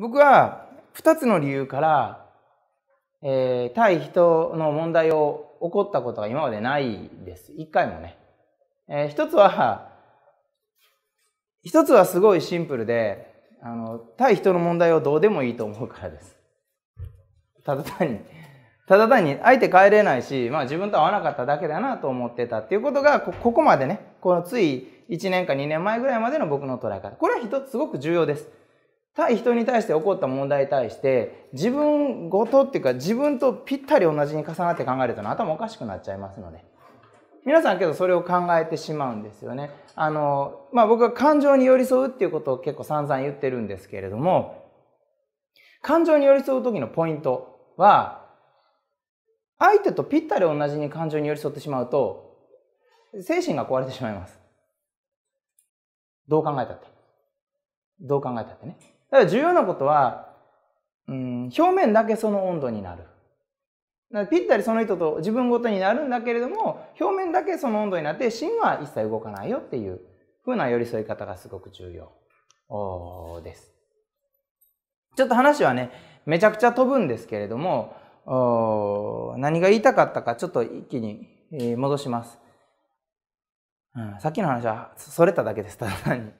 僕は2つの理由から、えー、対人の問題を起こったことが今までないです。一回もね。えー、一つは、一つはすごいシンプルで、あの、対人の問題をどうでもいいと思うからです。ただ単に、ただ単に相手帰れないし、まあ自分と合わなかっただけだなと思ってたっていうことが、ここまでね、このつい1年か2年前ぐらいまでの僕の捉え方。これは一つすごく重要です。対人に対して起こった問題に対して自分ごとっていうか自分とぴったり同じに重なって考えると頭おかしくなっちゃいますので皆さんけどそれを考えてしまうんですよね。あのまあ、僕は感情に寄り添うっていうことを結構散々言ってるんですけれども感情に寄り添う時のポイントは相手とぴったり同じに感情に寄り添ってしまうと精神が壊れてしまいます。どう考えたって。どう考えたってね。だから重要なことは、うん、表面だけその温度になる。ぴったりその人と自分ごとになるんだけれども、表面だけその温度になって、芯は一切動かないよっていう風な寄り添い方がすごく重要です。ちょっと話はね、めちゃくちゃ飛ぶんですけれども、何が言いたかったかちょっと一気に戻します。うん、さっきの話はそれただけです、ただ単に。